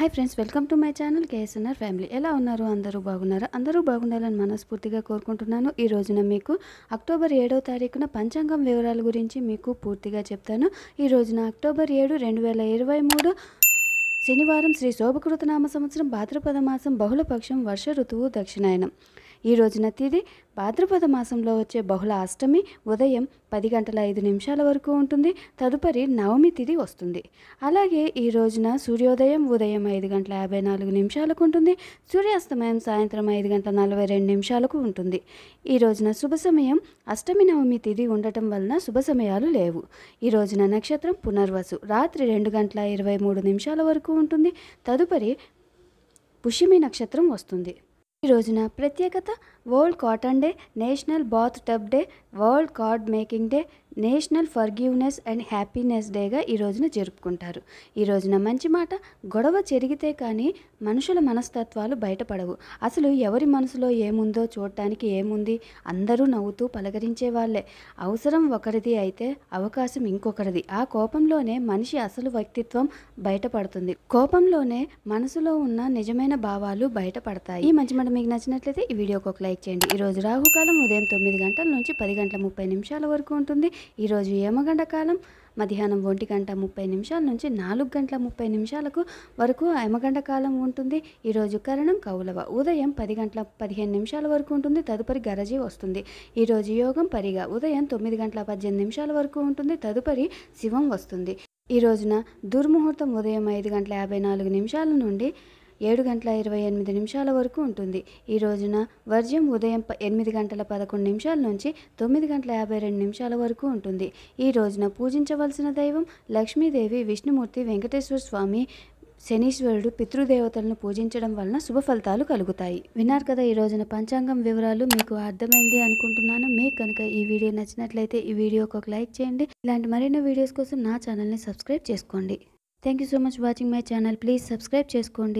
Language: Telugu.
hi friends welcome to my channel KSNR family ఎలా ఉన్నారు అందరూ బాగున్నారా అందరూ బాగుండాలని మనస్ఫూర్తిగా కోరుకుంటున్నాను ఈ రోజున మీకు అక్టోబర్ ఏడవ తారీఖున పంచాంగం వివరాల గురించి మీకు పూర్తిగా చెప్తాను ఈ రోజున అక్టోబర్ ఏడు రెండు వేల ఇరవై మూడు శనివారం శ్రీ శోభకృతనామ సంవత్సరం భాద్రపద మాసం బహుళపక్షం వర్ష ఋతువు దక్షిణాయనం ఈ రోజున తిది భాద్రపద మాసంలో వచ్చే బహుళ అష్టమి ఉదయం పది గంటల ఐదు నిమిషాల వరకు ఉంటుంది తదుపరి నవమి తిది వస్తుంది అలాగే ఈ రోజున సూర్యోదయం ఉదయం ఐదు గంటల యాభై నాలుగు నిమిషాలకు ఉంటుంది సూర్యాస్తమయం సాయంత్రం ఐదు గంటల నలభై రెండు నిమిషాలకు ఉంటుంది ఈ రోజున శుభ సమయం అష్టమి నవమి తిది ఉండటం వలన శుభ సమయాలు లేవు ఈ రోజున నక్షత్రం పునర్వసు రాత్రి రెండు గంటల ఇరవై మూడు నిమిషాల వరకు ఉంటుంది తదుపరి పుష్యమి నక్షత్రం వస్తుంది ఈ రోజున ప్రత్యేకత world cotton day national bathtub day world card making day national forgiveness and happiness డేగా ఈ రోజున జరుపుకుంటారు ఈ రోజున మంచి మాట గొడవ జరిగితే కానీ మనుషుల మనస్తత్వాలు బయటపడవు అసలు ఎవరి మనసులో ఏముందో చూడటానికి ఏముంది అందరూ నవ్వుతూ పలకరించే వాళ్ళే అవసరం ఒకరిది అయితే అవకాశం ఇంకొకరిది ఆ కోపంలోనే మనిషి అసలు వ్యక్తిత్వం బయటపడుతుంది కోపంలోనే మనసులో ఉన్న నిజమైన భావాలు బయటపడతాయి ఈ మంచి మాట మీకు నచ్చినట్లయితే ఈ వీడియోకి ఒక లైక్ లైక్ చేయండి ఈరోజు రాహుకాలం ఉదయం తొమ్మిది గంటల నుంచి పది గంటల ముప్పై నిమిషాల వరకు ఉంటుంది ఈరోజు యమగండ కాలం మధ్యాహ్నం ఒంటి గంట ముప్పై నిమిషాల నుంచి నాలుగు గంటల ముప్పై నిమిషాలకు వరకు యమగండ కాలం ఉంటుంది ఈరోజు కరణం కౌలవ ఉదయం పది గంటల పదిహేను నిమిషాల వరకు ఉంటుంది తదుపరి గరజీ వస్తుంది ఈరోజు యోగం పరిగా ఉదయం తొమ్మిది గంటల పద్దెనిమిది నిమిషాల వరకు ఉంటుంది తదుపరి శివం వస్తుంది ఈ రోజున దుర్ముహూర్తం ఉదయం ఐదు గంటల యాభై నాలుగు నిమిషాల నుండి ఏడు గంటల ఇరవై ఎనిమిది నిమిషాల వరకు ఉంటుంది ఈ రోజున వర్జ్యం ఉదయం ఎనిమిది గంటల పదకొండు నిమిషాల నుంచి తొమ్మిది గంటల యాభై రెండు నిమిషాల వరకు ఉంటుంది ఈ రోజున పూజించవలసిన దైవం లక్ష్మీదేవి విష్ణుమూర్తి వెంకటేశ్వర స్వామి శనీశ్వరుడు పితృదేవతలను పూజించడం వలన శుభ ఫలితాలు కలుగుతాయి విన్నారు కదా ఈ రోజున పంచాంగం వివరాలు మీకు అర్థమైంది అనుకుంటున్నాను మీకు కనుక ఈ వీడియో నచ్చినట్లయితే ఈ వీడియోకి ఒక లైక్ చేయండి ఇలాంటి మరిన్ని వీడియోస్ కోసం నా ఛానల్ని సబ్స్క్రైబ్ చేసుకోండి thank so much watching my channel please subscribe చేసుకోండి